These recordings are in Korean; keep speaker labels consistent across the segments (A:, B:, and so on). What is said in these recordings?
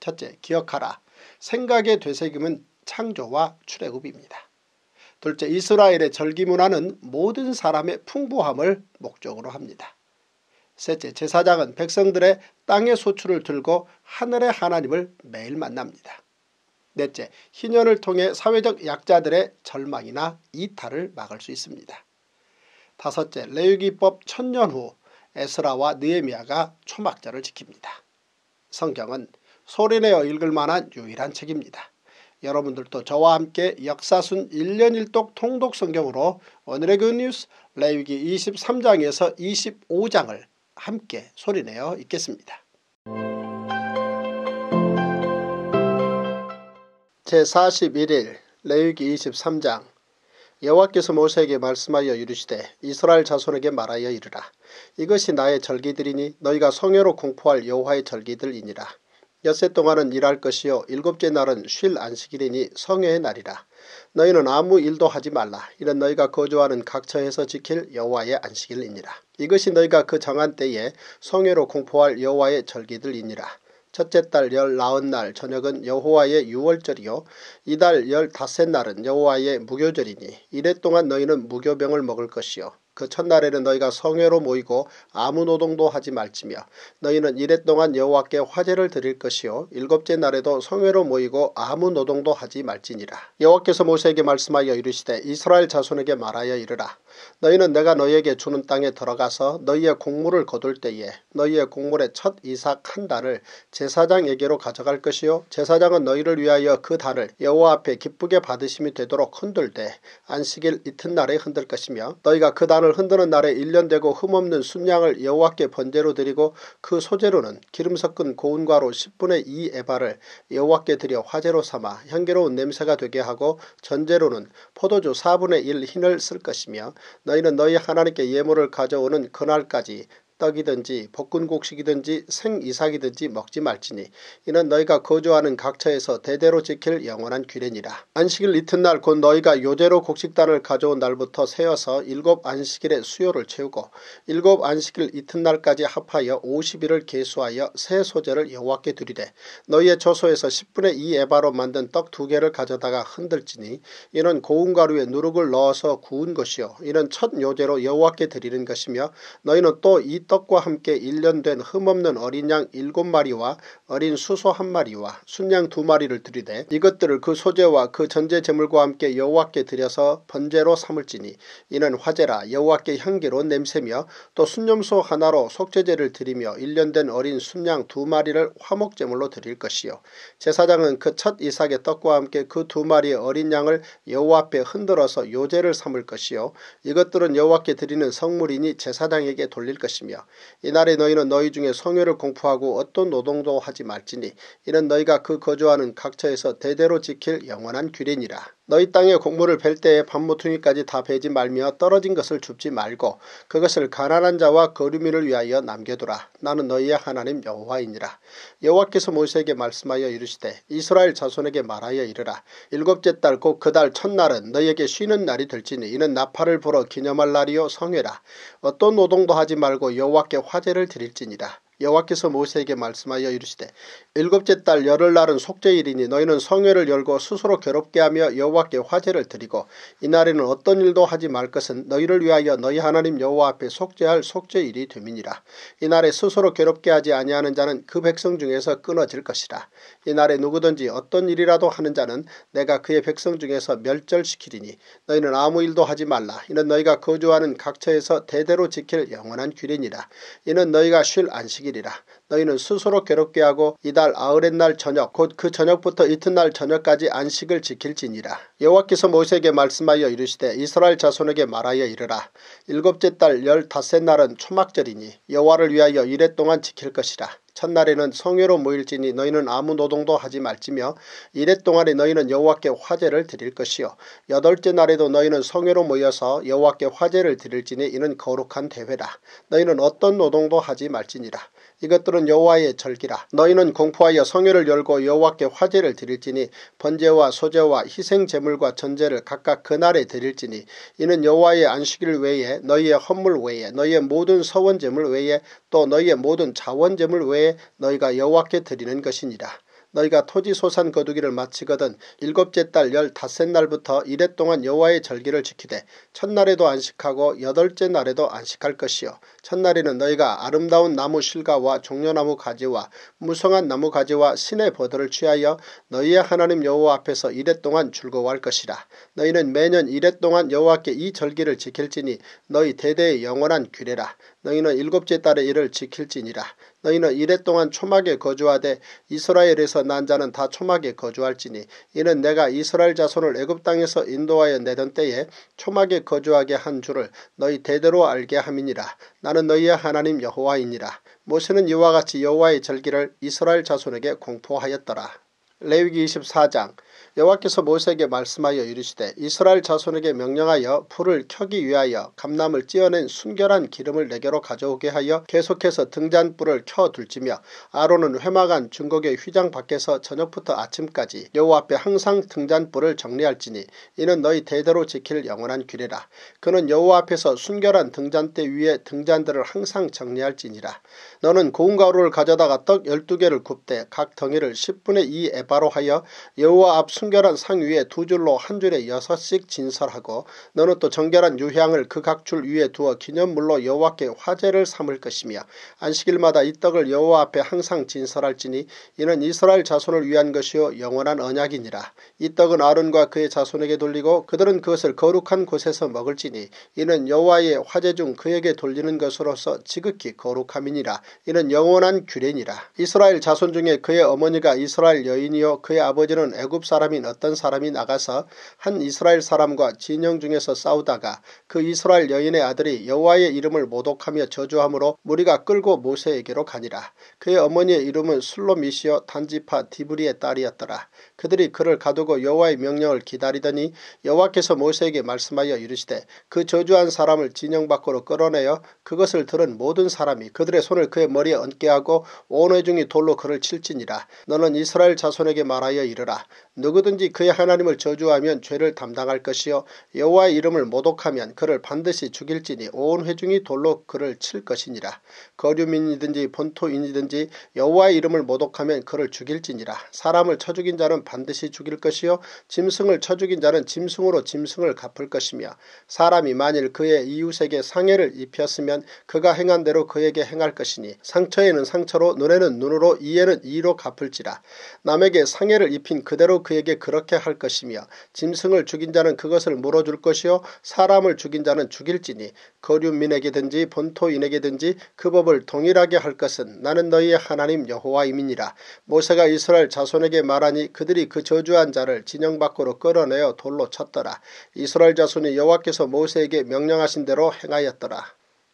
A: 첫째, 기억하라. 생각의 되새김은 창조와 출애굽입니다. 둘째, 이스라엘의 절기 문화는 모든 사람의 풍부함을 목적으로 합니다. 셋째, 제사장은 백성들의 땅의 소출을 들고 하늘의 하나님을 매일 만납니다. 넷째, 희년을 통해 사회적 약자들의 절망이나 이탈을 막을 수 있습니다. 다섯째, 레위기법 천년 후 에스라와 느에미아가 초막절을 지킵니다. 성경은 소리내어 읽을 만한 유일한 책입니다. 여러분들도 저와 함께 역사순 1년 1독 통독 성경으로 오늘의 굿뉴스 레위기 23장에서 25장을 함께 소리내어 읽겠습니다. 제41일 레위기 23장 여호와께서 모세에게 말씀하여 이르시되 이스라엘 자손에게 말하여 이르라. 이것이 나의 절기들이니 너희가 성회로 공포할 여호와의 절기들이니라. 엿새 동안은 일할 것이요 일곱째 날은 쉴 안식일이니 성회의 날이라. 너희는 아무 일도 하지 말라. 이는 너희가 거주하는 각 처에서 지킬 여호와의 안식일이니라. 이것이 너희가 그 정한 때에 성회로 공포할 여호와의 절기들이니라. 첫째 달 열 나흔 날 저녁은 여호와의 유월절이요 이달 열 다섯 날은 여호와의 무교절이니 이래 동안 너희는 무교병을 먹을 것이요 그 첫날에는 너희가 성회로 모이고 아무 노동도 하지 말지며 너희는 이랫 동안 여호와께 화제를 드릴 것이요 일곱째 날에도 성회로 모이고 아무 노동도 하지 말지니라. 여호와께서 모세에게 말씀하여 이르시되 이스라엘 자손에게 말하여 이르라. 너희는 내가 너희에게 주는 땅에 들어가서 너희의 곡물을 거둘 때에 너희의 곡물의 첫 이삭 한 달을 제사장에게로 가져갈 것이요 제사장은 너희를 위하여 그 달을 여호와 앞에 기쁘게 받으심이 되도록 흔들 때 안식일 이튿날에 흔들 것이며 너희가 그 달을 흔드는 날에 1년 되고 흠없는 순양을 여호와께 번제로 드리고 그 소재로는 기름 섞은 고운과로 10분의 2 에바를 여호와께 드려 화재로 삼아 향기로운 냄새가 되게 하고 전제로는 포도주 4분의 1 흰을 쓸 것이며 너희는 너희 하나님께 예물을 가져오는 그날까지 떡이든지 볶은 곡식이든지 생이삭이든지 먹지 말지니 이는 너희가 거주하는 각처에서 대대로 지킬 영원한 규례니라. 안식일 이튿날 곧 너희가 요제로 곡식단을 가져온 날부터 세어서 일곱 안식일의 수요를 채우고 일곱 안식일 이튿날까지 합하여 50일을 계수하여 새 소재를 여호와께 드리되 너희의 조소에서 10분의 2 에바로 만든 떡 두 개를 가져다가 흔들지니 이는 고운 가루에 누룩을 넣어서 구운 것이요 이는 첫 요제로 여호와께 드리는 것이며 너희는 또이떡 떡과 함께 1년 된 흠없는 어린 양 7마리와 어린 수소 한 마리와 순양 두 마리를 드리되 이것들을 그 소재와 그 전제 제물과 함께 여호와께 드려서 번제로 삼을지니 이는 화제라 여호와께 향기로 냄새며 또 순념소 하나로 속죄제를 드리며 1년 된 어린 순양 두 마리를 화목제물로 드릴 것이요 제사장은 그 첫 이삭의 떡과 함께 그 두 마리의 어린 양을 여호와 앞에 흔들어서 요제를 삼을 것이요 이것들은 여호와께 드리는 성물이니 제사장에게 돌릴 것이며 말하며 이날에 너희는 너희 중에 성회를 공포하고 어떤 노동도 하지 말지니 이는 너희가 그 거주하는 각처에서 대대로 지킬 영원한 규례니라. 너희 땅에 곡물을 벨 때에 밤모퉁이까지 다 베지 말며 떨어진 것을 줍지 말고 그것을 가난한 자와 거류미를 위하여 남겨두라. 나는 너희의 하나님 여호와이니라. 여호와께서 모세에게 말씀하여 이르시되 이스라엘 자손에게 말하여 이르라. 일곱째 달 곧 그달 그 첫날은 너희에게 쉬는 날이 될지니 이는 나팔을 불어 기념할 날이요 성회라. 어떤 노동도 하지 말고 여호와께 화제를 드릴지니라. 여호와께서 모세에게 말씀하여 이르시되 일곱째 달 열흘날은 속죄일이니 너희는 성회를 열고 스스로 괴롭게 하며 여호와께 화제를 드리고 이날에는 어떤 일도 하지 말 것은 너희를 위하여 너희 하나님 여호와 앞에 속죄할 속죄일이 됨이니라. 이날에 스스로 괴롭게 하지 아니하는 자는 그 백성 중에서 끊어질 것이라. 이날에 누구든지 어떤 일이라도 하는 자는 내가 그의 백성 중에서 멸절시키리니 너희는 아무 일도 하지 말라. 이는 너희가 거주하는 각처에서 대대로 지킬 영원한 규례니라. 이는 너희가 쉴 안식 하시기리라. 너희는 스스로 괴롭게 하고 이달 아흐렛날 저녁 곧 그 저녁부터 이튿날 저녁까지 안식을 지킬지니라. 여호와께서 모세에게 말씀하여 이르시되 이스라엘 자손에게 말하여 이르라. 일곱째 달 열다섯 날은 초막절이니 여호와를 위하여 이래 동안 지킬 것이라. 첫날에는 성회로 모일지니 너희는 아무 노동도 하지 말지며 이래 동안에 너희는 여호와께 화제를 드릴 것이요 여덟째 날에도 너희는 성회로 모여서 여호와께 화제를 드릴지니 이는 거룩한 대회라 너희는 어떤 노동도 하지 말지니라 이것들은 여호와의 절기라. 너희는 공포하여 성회를 열고 여호와께 화제를 드릴지니 번제와 소제와 희생제물과 전제를 각각 그날에 드릴지니 이는 여호와의 안식일 외에 너희의 헌물 외에 너희의 모든 서원제물 외에 또 너희의 모든 자원제물 외에 너희가 여호와께 드리는 것이니라. 너희가 토지 소산 거두기를 마치거든 일곱째 달 열다섯 날부터 이래 동안 여호와의 절기를 지키되 첫날에도 안식하고 여덟째 날에도 안식할 것이요 첫날에는 너희가 아름다운 나무 실과와 종려나무 가지와 무성한 나무 가지와 신의 보도를 취하여 너희의 하나님 여호와 앞에서 이래 동안 즐거워할 것이라 너희는 매년 이래 동안 여호와께 이 절기를 지킬지니 너희 대대의 영원한 규례라 너희는 일곱째 달의 일을 지킬지니라 너희는 이래 동안 초막에 거주하되 이스라엘에서 난 자는 다 초막에 거주할지니 이는 내가 이스라엘 자손을 애굽 땅에서 인도하여 내던 때에 초막에 거주하게 한 줄을 너희 대대로 알게 함이니라 나는 너희의 하나님 여호와이니라 모세는 이와 같이 여호와의 절기를 이스라엘 자손에게 공포하였더라 레위기 24장 여호와께서 모세에게 말씀하여 이르시되 이스라엘 자손에게 명령하여 불을 켜기 위하여 감람을 찌어낸 순결한 기름을 내게로 가져오게 하여 계속해서 등잔불을 켜둘지며 아론은 회막안 중국의 휘장 밖에서 저녁부터 아침까지 여호와 앞에 항상 등잔불을 정리할지니 이는 너희 대대로 지킬 영원한 규례라. 그는 여호와 앞에서 순결한 등잔대 위에 등잔들을 항상 정리할지니라. 너는 고운 가루를 가져다가 떡1 2 개를 굽되 각 덩이를 10분의 2 에바로 하여 여호와 앞순 청결한 상 위에 두 줄로 한 줄에 여섯씩 진설하고 너는 또 정결한 유향을 그 각 줄 위에 두어 기념물로 여호와께 화제를 삼을 것이며 안식일마다 이 떡을 여호와 앞에 항상 진설할지니 이는 이스라엘 자손을 위한 것이요 영원한 언약이니라. 이 떡은 아론과 그의 자손에게 돌리고 그들은 그것을 거룩한 곳에서 먹을지니 이는 여호와의 화제 중 그에게 돌리는 것으로서 지극히 거룩함이니라. 이는 영원한 규례니라. 이스라엘 자손 중에 그의 어머니가 이스라엘 여인이요 그의 아버지는 애굽 사람이 사람인 어떤 사람이 나가서 한 이스라엘 사람과 진영 중에서 싸우다가 그 이스라엘 여인의 아들이 여호와의 이름을 모독하며 저주함으로 무리가 끌고 모세에게로 가니라. 그의 어머니의 이름은 술로미시어 단지파 디브리의 딸이었더라. 그들이 그를 가두고 여호와의 명령을 기다리더니 여호와께서 모세에게 말씀하여 이르시되 그 저주한 사람을 진영 밖으로 끌어내어 그것을 들은 모든 사람이 그들의 손을 그의 머리에 얹게 하고 온 회중이 돌로 그를 칠지니라. 너는 이스라엘 자손에게 말하여 이르라. 누구 누구든지 그의 하나님을 저주하면 죄를 담당할 것이요 여호와의 이름을 모독하면 그를 반드시 죽일지니 온 회중이 돌로 그를 칠 것이니라. 거류민이든지 본토인이든지 여호와의 이름을 모독하면 그를 죽일지니라. 사람을 쳐 죽인 자는 반드시 죽일 것이요 짐승을 쳐 죽인 자는 짐승으로 짐승을 갚을 것이며 사람이 만일 그의 이웃에게 상해를 입혔으면 그가 행한 대로 그에게 행할 것이니 상처에는 상처로 눈에는 눈으로 이에는 이로 갚을지라. 남에게 상해를 입힌 그대로 그에게 그렇게 할 것이며 짐승을 죽인 자는 그것을 물어줄 것이요 사람을 죽인 자는 죽일지니 거류민에게든지 본토인에게든지 그 법을 동일하게 할 것은 나는 너희의 하나님 여호와임이니라. 모세가 이스라엘 자손에게 말하니 그들이 그 저주한 자를 진영 밖으로 끌어내어 돌로 쳤더라. 이스라엘 자손이 여호와께서 모세에게 명령하신 대로 행하였더라.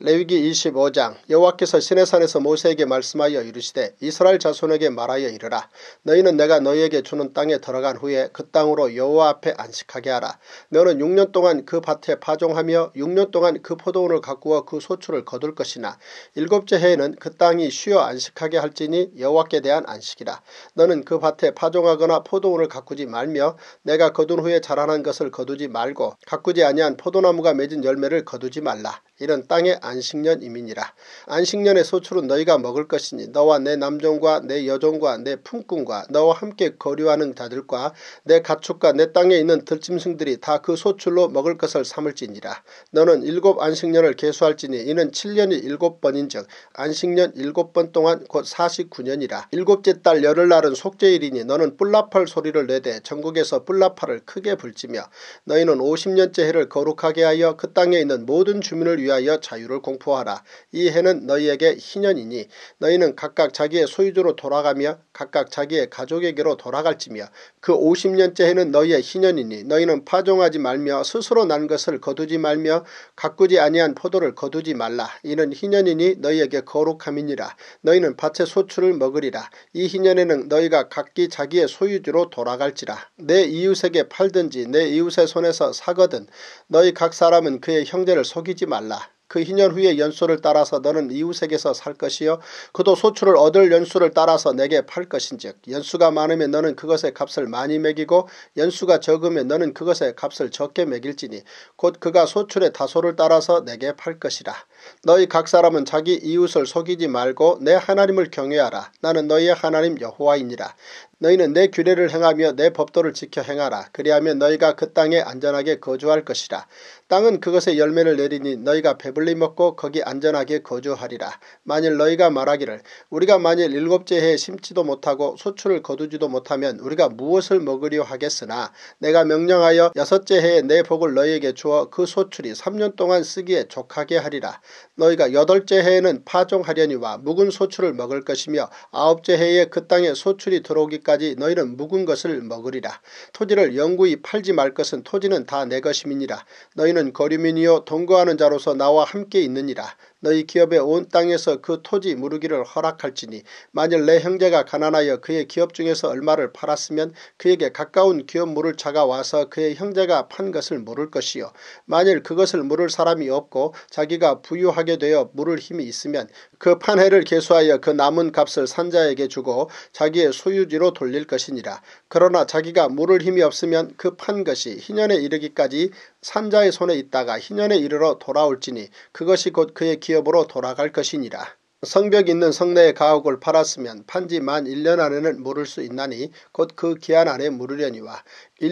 A: 레위기 25장 여호와께서 시내산에서 모세에게 말씀하여 이르시되 이스라엘 자손에게 말하여 이르라 너희는 내가 너희에게 주는 땅에 들어간 후에 그 땅으로 여호와 앞에 안식하게 하라 너는 6년 동안 그 밭에 파종하며 6년 동안 그 포도원을 가꾸어 그 소출을 거둘 것이나 일곱째 해에는 그 땅이 쉬어 안식하게 할지니 여호와께 대한 안식이라 너는 그 밭에 파종하거나 포도원을 가꾸지 말며 내가 거둔 후에 자라난 것을 거두지 말고 가꾸지 아니한 포도나무가 맺은 열매를 거두지 말라 이런 땅의 안식년이민이라 안식년의 소출은 너희가 먹을 것이니 너와 내 남종과 내 여종과 내 품꾼과 너와 함께 거류하는 자들과 내 가축과 내 땅에 있는 들짐승들이 다 그 소출로 먹을 것을 삼을지니라. 너는 일곱 안식년을 계수할지니 이는 7년이 일곱 번인즉 안식년 일곱 번 동안 곧 49년이라. 일곱째 달 열흘날은 속죄일이니 너는 뿔라팔 소리를 내되 전국에서 뿔라팔을 크게 불지며 너희는 50년째 해를 거룩하게 하여 그 땅에 있는 모든 주민을 위하여 자유를 공포하라. 이 해는 너희에게 희년이니 너희는 각각 자기의 소유주로 돌아가며 각각 자기의 가족에게로 돌아갈지며 그 50년째 해는 너희의 희년이니 너희는 파종하지 말며 스스로 난 것을 거두지 말며 가꾸지 아니한 포도를 거두지 말라. 이는 희년이니 너희에게 거룩함이니라. 너희는 밭의 소출을 먹으리라. 이 희년에는 너희가 각기 자기의 소유주로 돌아갈지라. 내 이웃에게 팔든지 내 이웃의 손에서 사거든 너희 각 사람은 그의 형제를 속이지 말라. 그 희년 후에 연수를 따라서 너는 이웃에게서 살 것이요 그도 소출을 얻을 연수를 따라서 내게 팔 것인즉 연수가 많으면 너는 그것의 값을 많이 매기고 연수가 적으면 너는 그것의 값을 적게 매길지니 곧 그가 소출의 다소를 따라서 내게 팔 것이라 너희 각 사람은 자기 이웃을 속이지 말고 내 하나님을 경외하라. 나는 너희의 하나님 여호와이니라. 너희는 내 규례를 행하며 내 법도를 지켜 행하라. 그리하면 너희가 그 땅에 안전하게 거주할 것이라. 땅은 그것의 열매를 내리니 너희가 배불리 먹고 거기 안전하게 거주하리라. 만일 너희가 말하기를 우리가 만일 일곱째 해에 심지도 못하고 소출을 거두지도 못하면 우리가 무엇을 먹으려 하겠으나 내가 명령하여 여섯째 해에 내 복을 너희에게 주어 그 소출이 3년 동안 쓰기에 족하게 하리라. 너희가 여덟째 해에는 파종하려니와 묵은 소출을 먹을 것이며 아홉째 해에 그 땅에 소출이 들어오기까지 너희는 묵은 것을 먹으리라. 토지를 영구히 팔지 말 것은 토지는 다 내 것임이니라. 너희는 거류민이요 동거하는 자로서 나와 함께 있느니라. 너희 기업의 온 땅에서 그 토지 무르기를 허락할지니 만일 내 형제가 가난하여 그의 기업 중에서 얼마를 팔았으면 그에게 가까운 기업 물을 자가 와서 그의 형제가 판 것을 물을 것이요 만일 그것을 물을 사람이 없고 자기가 부유하게 되어 물을 힘이 있으면 그 판회를 계수하여 그 남은 값을 산자에게 주고 자기의 소유지로 돌릴 것이니라 그러나 자기가 물을 힘이 없으면 그 판 것이 희년에 이르기까지 산자의 손에 있다가 희년에 이르러 돌아올지니 그것이 곧 그의 기업으로 돌아갈 것이니라. 성벽 있는 성내의 가옥을 팔았으면 판지 만 1년 안에는 물을 수 있나니 곧 그 기한 안에 물으려니와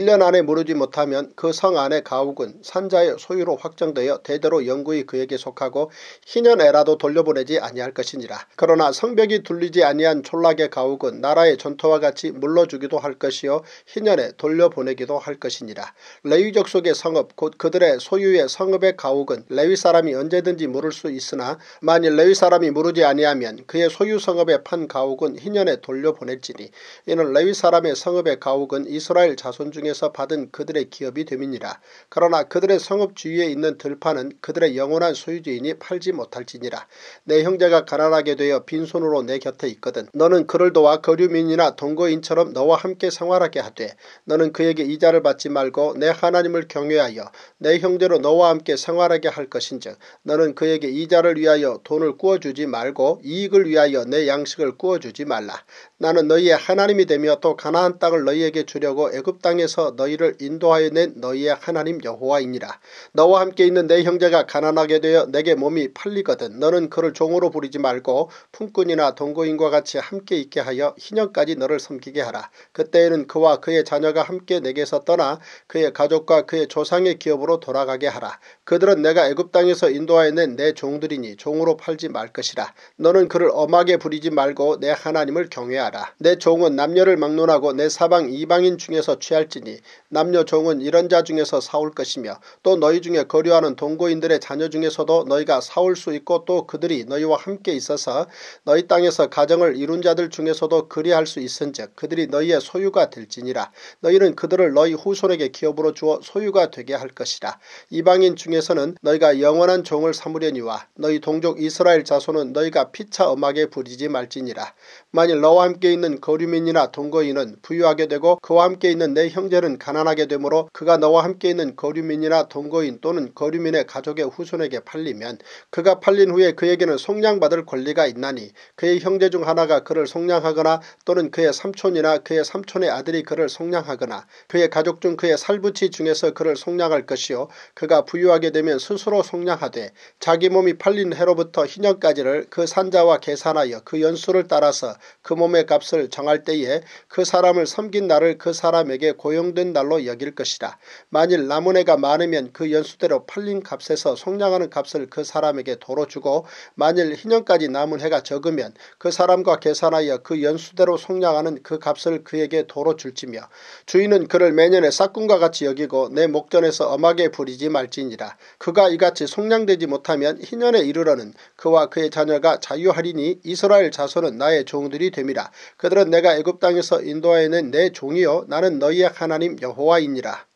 A: 1년 안에 물으지 못하면 그 성 안의 가옥은 산자의 소유로 확정되어 대대로 영구히 그에게 속하고 희년에라도 돌려보내지 아니할 것이니라. 그러나 성벽이 둘리지 아니한 촌락의 가옥은 나라의 전토와 같이 물러주기도 할 것이요 희년에 돌려보내기도 할 것이니라. 레위족 속의 성읍 곧 그들의 소유의 성읍의 가옥은 레위 사람이 언제든지 물을 수 있으나 만일 레위 사람이 물으지 아니하면 그의 소유 성읍의 판 가옥은 희년에 돌려보낼지니 이는 레위 사람의 성읍의 가옥은 이스라엘 자손 중에서 받은 그들의 기업이 됨이니라. 그러나 그들의 성읍 주위에 있는 들판은 그들의 영원한 소유주인이 팔지 못할지니라. 내 형제가 가난하게 되어 빈손으로 내 곁에 있거든. 너는 그를 도와 거류민이나 동거인처럼 너와 함께 생활하게 하되 너는 그에게 이자를 받지 말고 내 하나님을 경외하여 내 형제로 너와 함께 생활하게 할 것인즉 너는 그에게 이자를 위하여 돈을 꾸어주지 말고 말고 이익을 위하여 내 양식을 구워주지 말라. 나는 너희의 하나님이 되며 또 가나안 땅을 너희에게 주려고 애굽 땅에서 너희를 인도하여 낸 너희의 하나님 여호와이니라. 너와 함께 있는 내 형제가 가난하게 되어 내게 몸이 팔리거든 너는 그를 종으로 부리지 말고 품꾼이나 동거인과 같이 함께 있게 하여 희년까지 너를 섬기게 하라. 그때에는 그와 그의 자녀가 함께 내게서 떠나 그의 가족과 그의 조상의 기업으로 돌아가게 하라. 그들은 내가 애굽 땅에서 인도하여 낸 내 종들이니 종으로 팔지 말 것이라. 너는 그를 엄하게 부리지 말고 내 하나님을 경외하라. 내 종은 남녀를 막론하고 내 사방 이방인 중에서 취할지니 남녀 종은 이런 자 중에서 사올 것이며 또 너희 중에 거류하는 동거인들의 자녀 중에서도 너희가 사올 수 있고 또 그들이 너희와 함께 있어서 너희 땅에서 가정을 이룬 자들 중에서도 그리할 수 있은즉 그들이 너희의 소유가 될지니라. 너희는 그들을 너희 후손에게 기업으로 주어 소유가 되게 할 것이라. 이방인 중에서는 너희가 영원한 종을 사무려니와 너희 동족 이스라엘 자손은 너희 너희가 피차 엄하게 부리지 말지니라 만일 너와 함께 있는 거류민이나 동거인은 부유하게 되고 그와 함께 있는 내 형제는 가난하게 되므로 그가 너와 함께 있는 거류민이나 동거인 또는 거류민의 가족의 후손에게 팔리면 그가 팔린 후에 그에게는 속량받을 권리가 있나니 그의 형제 중 하나가 그를 속량하거나 또는 그의 삼촌이나 그의 삼촌의 아들이 그를 속량하거나 그의 가족 중 그의 살부치 중에서 그를 속량할 것이요 그가 부유하게 되면 스스로 속량하되 자기 몸이 팔린 해로부터 희년까지를 그 산자와 계산하여 그 연수를 따라서 그 몸의 값을 정할 때에 그 사람을 섬긴 날을 그 사람에게 고용된 날로 여길 것이다 만일 남은 해가 많으면 그 연수대로 팔린 값에서 속량하는 값을 그 사람에게 도로 주고 만일 희년까지 남은 해가 적으면 그 사람과 계산하여 그 연수대로 속량하는 그 값을 그에게 도로 줄지며 주인은 그를 매년에 싹군과 같이 여기고 내 목전에서 엄하게 부리지 말지니라. 그가 이같이 속량되지 못하면 희년에 이르러는 그와 그의 자녀가 자유하리니 이스라엘 자손은 나의 종 백성들이 됨이라. 그들은 내가 애굽 땅에서 인도하여낸 내 종이요 나는 너희의 하나님 여호와이니라.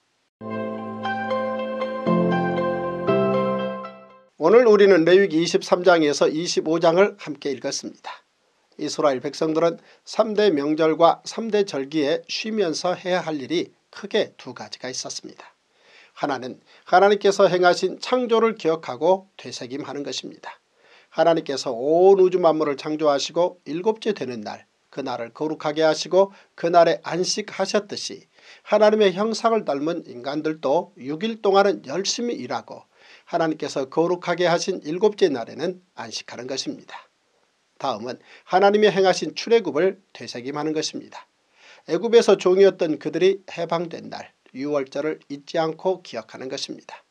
A: 오늘 우리는 레위기 23장에서 25장을 함께 읽었습니다. 이스라엘 백성들은 3대 명절과 3대 절기에 쉬면서 해야 할 일이 크게 두 가지가 있었습니다. 하나는 하나님께서 행하신 창조를 기억하고 되새김하는 것입니다. 하나님께서 온 우주 만물을 창조하시고 일곱째 되는 날 그날을 거룩하게 하시고 그날에 안식하셨듯이 하나님의 형상을 닮은 인간들도 6일 동안은 열심히 일하고 하나님께서 거룩하게 하신 일곱째 날에는 안식하는 것입니다. 다음은 하나님의 행하신 출애굽을 되새김하는 것입니다. 애굽에서 종이었던 그들이 해방된 날 6월절을 잊지 않고 기억하는 것입니다.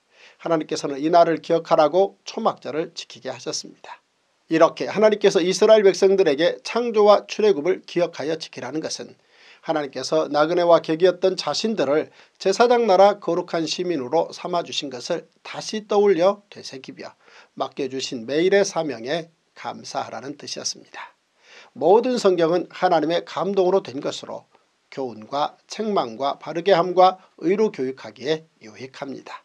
A: 하나님께서는 이날을 기억하라고 초막절을 지키게 하셨습니다. 이렇게 하나님께서 이스라엘 백성들에게 창조와 출애굽을 기억하여 지키라는 것은 하나님께서 나그네와 객이었던 자신들을 제사장 나라 거룩한 시민으로 삼아주신 것을 다시 떠올려 되새기며 맡겨주신 매일의 사명에 감사하라는 뜻이었습니다. 모든 성경은 하나님의 감동으로 된 것으로 교훈과 책망과 바르게함과 의로 교육하기에 유익합니다.